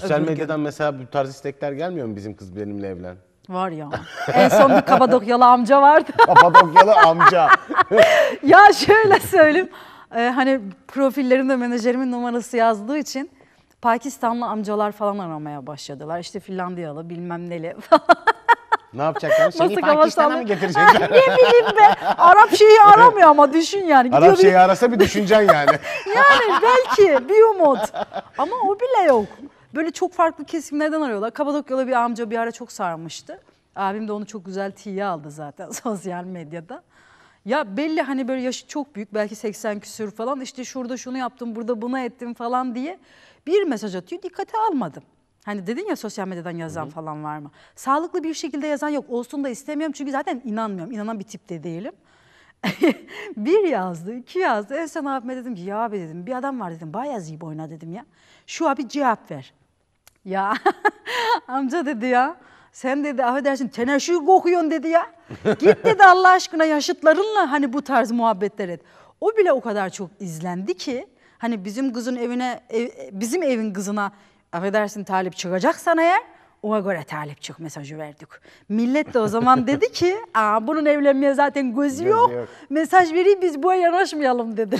Sosyal öbür medyadan gün. mesela bu tarz istekler gelmiyor mu bizim kız benimle evlen? Var ya. En son bir Kapadokyalı amca vardı. Kapadokyalı amca. ya şöyle söyleyeyim. Ee, hani profillerimde menajerimin numarası yazdığı için Pakistanlı amcalar falan aramaya başladılar. İşte Finlandiyalı bilmem neli Ne yapacaklar? Seni Nasıl Pakistan'a mı getirecekler? ne bileyim be. Arap şeyi aramıyor ama düşün yani. Gidiyor Arap şeyi bir... arasa bir düşüneceksin yani. yani belki bir umut. Ama o bile yok. Böyle çok farklı kesimlerden arıyorlar. Kapadokyalı bir amca bir ara çok sarmıştı. Abim de onu çok güzel tiye aldı zaten sosyal medyada. Ya belli hani böyle yaşı çok büyük belki 80 küsür falan işte şurada şunu yaptım burada bunu ettim falan diye bir mesaj atıyor dikkate almadım. Hani dedin ya sosyal medyadan yazan Hı. falan var mı? Sağlıklı bir şekilde yazan yok olsun da istemiyorum çünkü zaten inanmıyorum inanan bir tip de değilim. bir yazdı, iki yazdı. En son abime dedim ki ya abi dedim bir adam var dedim bayağı ziyip oyna dedim ya. Şu abi cevap ver. Ya amca dedi ya sen dedi affedersin teneşü kokuyorsun dedi ya. Git dedi Allah aşkına yaşıtlarınla hani bu tarz muhabbetler et. O bile o kadar çok izlendi ki hani bizim kızın evine ev, bizim evin kızına affedersin talip çıkacaksan eğer ona göre talip çık mesajı verdik. Millet de o zaman dedi ki Aa, bunun evlenmeye zaten gözü, gözü yok. yok. Mesaj vereyim biz bu yanaşmayalım dedi.